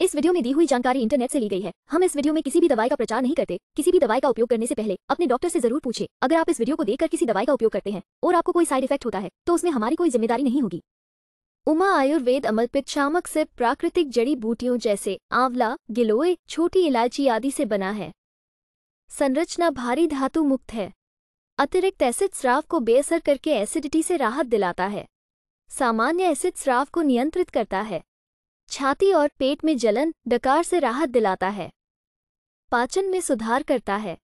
इस वीडियो में दी हुई जानकारी इंटरनेट से ली गई है हम इस वीडियो में किसी भी दवाई का प्रचार नहीं करते किसी भी दवाई का उपयोग करने से पहले अपने डॉक्टर से जरूर पूछे अगर आप इस वीडियो को देखकर किसी दवाई का उपयोग करते हैं और आपको कोई साइड इफेक्ट होता है तो उसमें हमारी कोई जिम्मेदारी नहीं होगी उमा आयुर्वेद अमलपित शामक से प्राकृतिक जड़ी बूटियों जैसे आंवला गिलोय छोटी इलायची आदि से बना है संरचना भारी धातु मुक्त है अतिरिक्त एसिड स्राव को बेअसर करके एसिडिटी से राहत दिलाता है सामान्य एसिड स्राव को नियंत्रित करता है छाती और पेट में जलन डकार से राहत दिलाता है पाचन में सुधार करता है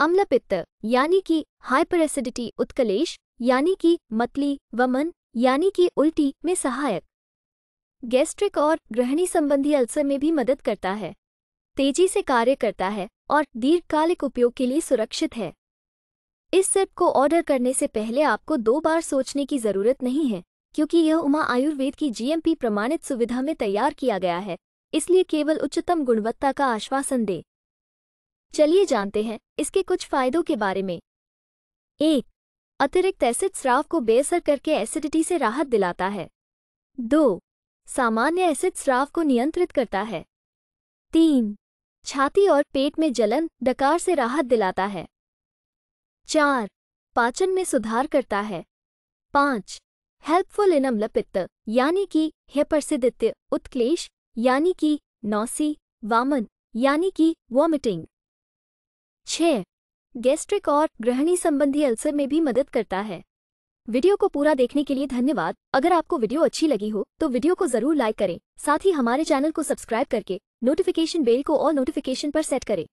अम्लपित्त यानी कि हाइपर एसिडिटी उत्कलेश यानी कि मतली वमन यानी कि उल्टी में सहायक गैस्ट्रिक और ग्रहणी संबंधी अल्सर में भी मदद करता है तेजी से कार्य करता है और दीर्घकालिक उपयोग के लिए सुरक्षित है इस सेट को ऑर्डर करने से पहले आपको दो बार सोचने की जरूरत नहीं है क्योंकि यह उमा आयुर्वेद की जीएमपी प्रमाणित सुविधा में तैयार किया गया है इसलिए केवल उच्चतम गुणवत्ता का आश्वासन दे चलिए जानते हैं इसके कुछ फायदों के बारे में एक अतिरिक्त एसिड स्राव को बेअसर करके एसिडिटी से राहत दिलाता है दो सामान्य एसिड स्राव को नियंत्रित करता है तीन छाती और पेट में जलन डकार से राहत दिलाता है चार पाचन में सुधार करता है पांच हेल्पफुल इनम लपित्त यानी कि हे हेपर्सिदित्य उत्क्लेश यानी कि नौसी वामन यानी कि वॉमिटिंग छ गैस्ट्रिक और ग्रहणी संबंधी अल्सर में भी मदद करता है वीडियो को पूरा देखने के लिए धन्यवाद अगर आपको वीडियो अच्छी लगी हो तो वीडियो को जरूर लाइक करें साथ ही हमारे चैनल को सब्सक्राइब करके नोटिफिकेशन बेल को और नोटिफिकेशन पर सेट करें